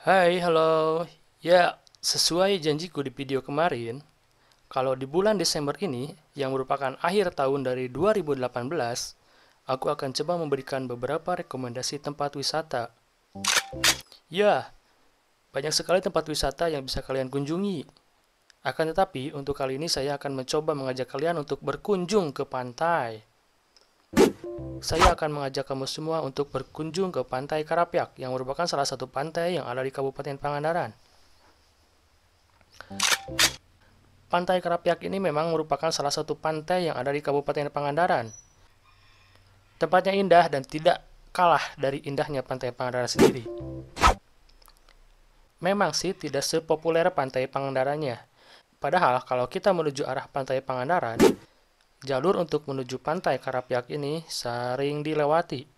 Hai, halo. Ya, sesuai janjiku di video kemarin, kalau di bulan Desember ini, yang merupakan akhir tahun dari 2018, aku akan coba memberikan beberapa rekomendasi tempat wisata. Ya, banyak sekali tempat wisata yang bisa kalian kunjungi. Akan tetapi, untuk kali ini saya akan mencoba mengajak kalian untuk berkunjung ke pantai. Saya akan mengajak kamu semua untuk berkunjung ke Pantai Karapyak yang merupakan salah satu pantai yang ada di Kabupaten Pangandaran. Pantai Karapyak ini memang merupakan salah satu pantai yang ada di Kabupaten Pangandaran. Tempatnya indah dan tidak kalah dari indahnya Pantai Pangandaran sendiri. Memang sih tidak sepopuler Pantai Pangandarannya. Padahal kalau kita menuju arah Pantai Pangandaran, Jalur untuk menuju pantai Karapiak ini sering dilewati.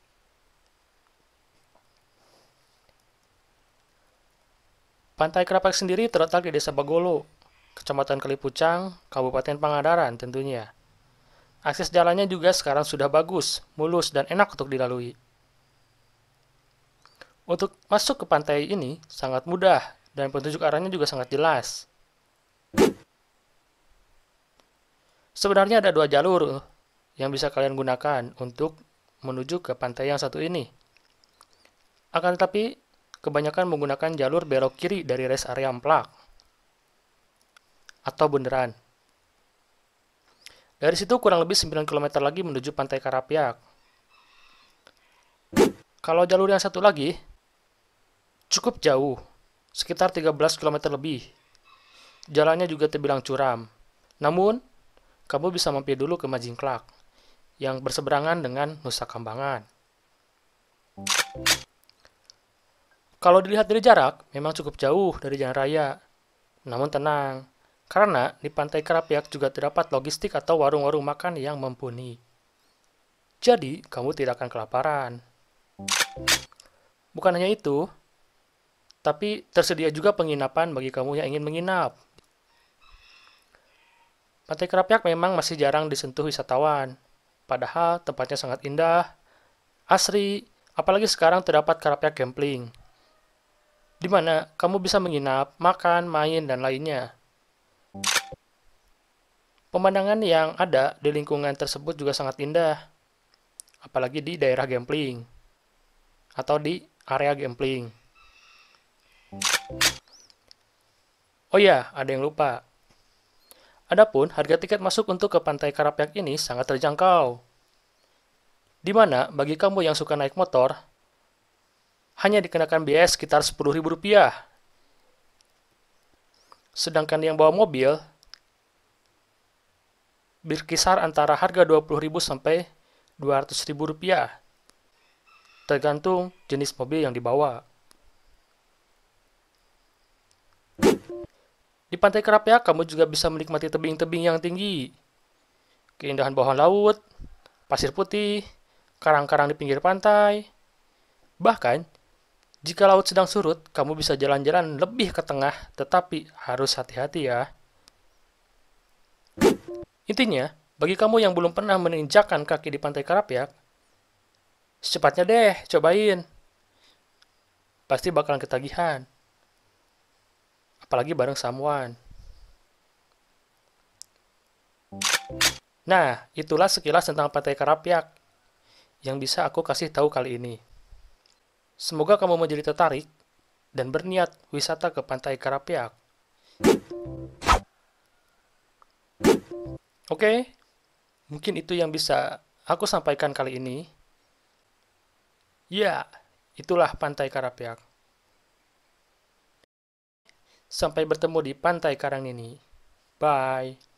Pantai Karapiak sendiri terletak di Desa Bagolo, Kecamatan Kelipucang, Kabupaten Pangandaran tentunya. Akses jalannya juga sekarang sudah bagus, mulus, dan enak untuk dilalui. Untuk masuk ke pantai ini sangat mudah, dan petunjuk arahnya juga sangat jelas. Sebenarnya ada dua jalur yang bisa kalian gunakan untuk menuju ke pantai yang satu ini. Akan tetapi, kebanyakan menggunakan jalur belok kiri dari rest area Emplak atau Bunderan. Dari situ kurang lebih 9 km lagi menuju pantai Karapiak. Kalau jalur yang satu lagi, cukup jauh, sekitar 13 km lebih. Jalannya juga terbilang curam. Namun, kamu bisa mampir dulu ke Majingklak, yang berseberangan dengan Nusa Kambangan. Kalau dilihat dari jarak, memang cukup jauh dari jalan raya. Namun tenang, karena di Pantai Kerapiak juga terdapat logistik atau warung-warung makan yang mumpuni. Jadi, kamu tidak akan kelaparan. Bukan hanya itu, tapi tersedia juga penginapan bagi kamu yang ingin menginap Pantai Kerapiak memang masih jarang disentuh wisatawan, padahal tempatnya sangat indah, asri, apalagi sekarang terdapat Kerapiak Gambling, di mana kamu bisa menginap, makan, main, dan lainnya. Pemandangan yang ada di lingkungan tersebut juga sangat indah, apalagi di daerah gambling atau di area gambling. Oh ya, ada yang lupa. Adapun harga tiket masuk untuk ke Pantai Karapiak ini sangat terjangkau. Di mana bagi kamu yang suka naik motor, hanya dikenakan biaya sekitar Rp10.000. Sedangkan yang bawa mobil, berkisar antara harga Rp20.000 sampai Rp200.000, tergantung jenis mobil yang dibawa. Di pantai Kerapiak, ya, kamu juga bisa menikmati tebing-tebing yang tinggi, keindahan bawah laut, pasir putih, karang-karang di pinggir pantai. Bahkan, jika laut sedang surut, kamu bisa jalan-jalan lebih ke tengah, tetapi harus hati-hati ya. Intinya, bagi kamu yang belum pernah meninjakan kaki di pantai Karapyak, secepatnya deh cobain. Pasti bakalan ketagihan apalagi bareng someone. Nah, itulah sekilas tentang Pantai Karapiak yang bisa aku kasih tahu kali ini. Semoga kamu menjadi tertarik dan berniat wisata ke Pantai Karapiak. Oke, mungkin itu yang bisa aku sampaikan kali ini. Ya, itulah Pantai Karapiak. Sampai bertemu di Pantai Karang ini. Bye.